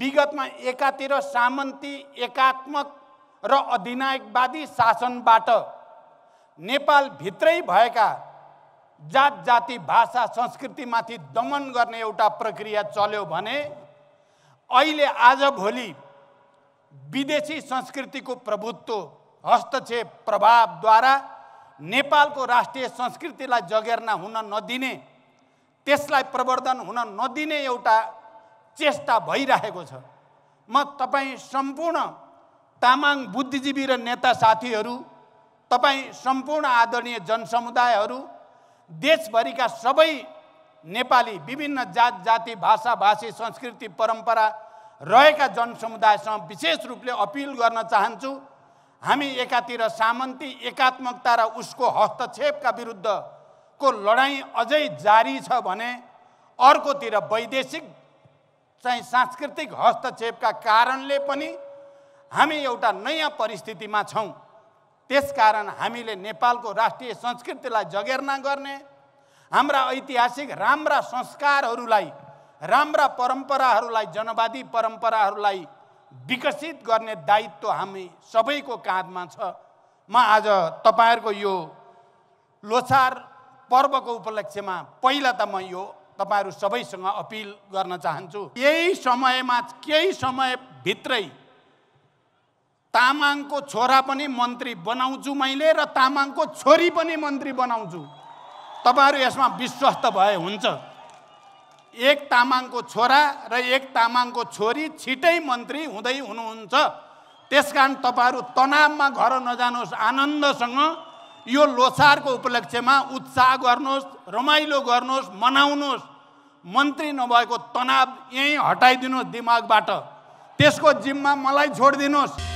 विगतमा एकातिर सामन्ती एकात्मक र अधिनायकवादी शासनबाट नेपालभित्रै भएका जात जाति भाषा संस्कृतिमाथि दमन गर्ने एउटा प्रक्रिया चल्यो भने अहिले आजभोलि विदेशी संस्कृतिको प्रभुत्व हस्तक्षेप प्रभावद्वारा नेपालको राष्ट्रिय संस्कृतिलाई जगेर्ना हुन नदिने त्यसलाई प्रवर्धन हुन नदिने एउटा चेष्टा भइरहेको छ म तपाईँ सम्पूर्ण तामाङ बुद्धिजीवी र नेता साथीहरू तपाईँ सम्पूर्ण आदरणीय जनसमुदायहरू देशभरिका सबै नेपाली विभिन्न जात जाति भाषा भाषी संस्कृति परम्परा रहेका जनसमुदायसँग विशेष रूपले अपिल गर्न चाहन्छु हामी एकातिर सामन्ती एकात्मकता र उसको हस्तक्षेपका विरुद्धको लडाइँ अझै जारी छ भने अर्कोतिर वैदेशिक चाहिँ सांस्कृतिक हस्तक्षेपका कारणले पनि हामी एउटा नयाँ परिस्थितिमा छौँ त्यसकारण हामीले नेपालको राष्ट्रिय संस्कृतिलाई जगेर्ना गर्ने हाम्रा ऐतिहासिक राम्रा संस्कारहरूलाई राम्रा परम्पराहरूलाई जनवादी परम्पराहरूलाई विकसित गर्ने दायित्व हामी सबैको काँधमा छ म आज तपाईँहरूको यो लोछार पर्वको उपलक्ष्यमा पहिला त म यो तपाईँहरू सबैसँग अपिल गर्न चाहन्छु यही समयमा केही समयभित्रै तामाङको छोरा पनि मन्त्री बनाउँछु मैले र तामाङको छोरी पनि मन्त्री बनाउँछु तपाईँहरू यसमा विश्वस्त भए हुन्छ एक तामाङको छोरा र एक तामाङको छोरी छिटै मन्त्री हुँदै हुनुहुन्छ त्यस कारण तपाईँहरू तनावमा घर नजानुहोस् आनन्दसँग यो लोसारको उपलक्ष्यमा उत्साह गर्नुहोस् रमाइलो गर्नुहोस् मनाउनुहोस् मन्त्री नभएको तनाव यहीँ हटाइदिनुहोस् दिमागबाट त्यसको जिम्मा मलाई छोडिदिनुहोस्